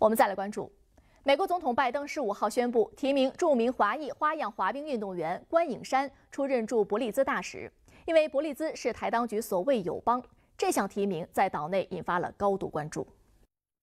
我们再来关注，美国总统拜登十五号宣布提名著名华裔花样滑冰运动员关颖珊出任驻伯利兹大使，因为伯利兹是台当局所谓友邦，这项提名在岛内引发了高度关注。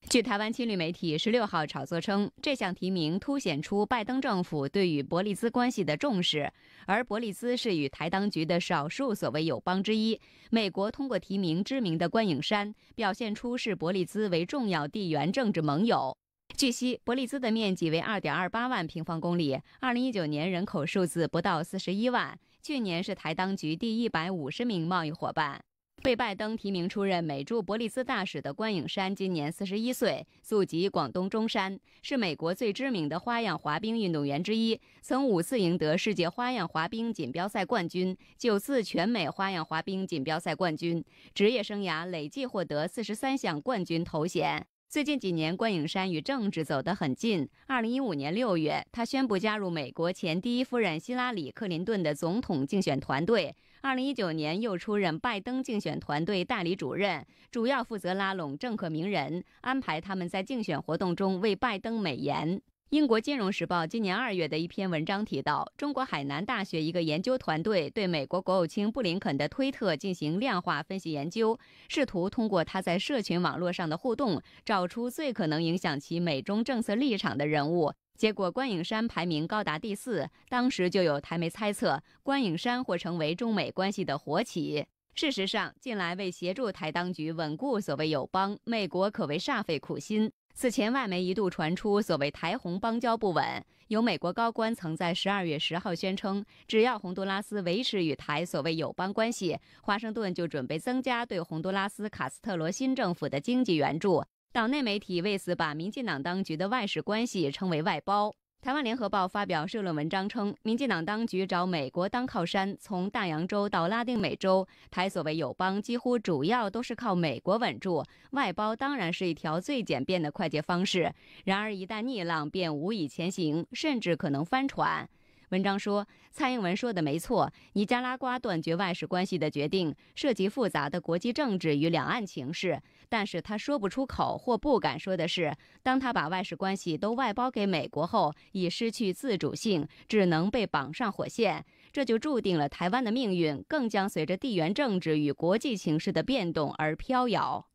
据台湾亲旅媒体十六号炒作称，这项提名凸显出拜登政府对与伯利兹关系的重视，而伯利兹是与台当局的少数所谓友邦之一。美国通过提名知名的关颖珊，表现出视伯利兹为重要地缘政治盟友。据悉，伯利兹的面积为二点二八万平方公里，二零一九年人口数字不到四十一万，去年是台当局第一百五十名贸易伙伴。被拜登提名出任美驻伯利兹大使的关颖珊，今年四十一岁，祖籍广东中山，是美国最知名的花样滑冰运动员之一，曾五次赢得世界花样滑冰锦标赛冠军，九次全美花样滑冰锦标赛冠军，职业生涯累计获得四十三项冠军头衔。最近几年，关颖珊与政治走得很近。2015年6月，他宣布加入美国前第一夫人希拉里·克林顿的总统竞选团队。2019年，又出任拜登竞选团队代理主任，主要负责拉拢政客名人，安排他们在竞选活动中为拜登美言。英国金融时报今年二月的一篇文章提到，中国海南大学一个研究团队对美国国务卿布林肯的推特进行量化分析研究，试图通过他在社群网络上的互动，找出最可能影响其美中政策立场的人物。结果，关颖山排名高达第四。当时就有台媒猜测，关颖山或成为中美关系的活起。事实上，近来为协助台当局稳固所谓友邦，美国可谓煞费苦心。此前，外媒一度传出所谓台红邦交不稳，有美国高官曾在十二月十号宣称，只要洪都拉斯维持与台所谓友邦关系，华盛顿就准备增加对洪都拉斯卡斯特罗新政府的经济援助。岛内媒体为此把民进党当局的外事关系称为外包。台湾联合报发表社论文章称，民进党当局找美国当靠山，从大洋洲到拉丁美洲，台所谓友邦几乎主要都是靠美国稳住。外包当然是一条最简便的快捷方式，然而一旦逆浪，便无以前行，甚至可能翻船。文章说，蔡英文说的没错，尼加拉瓜断绝外事关系的决定涉及复杂的国际政治与两岸情势。但是他说不出口或不敢说的是，当他把外事关系都外包给美国后，已失去自主性，只能被绑上火线。这就注定了台湾的命运，更将随着地缘政治与国际形势的变动而飘摇。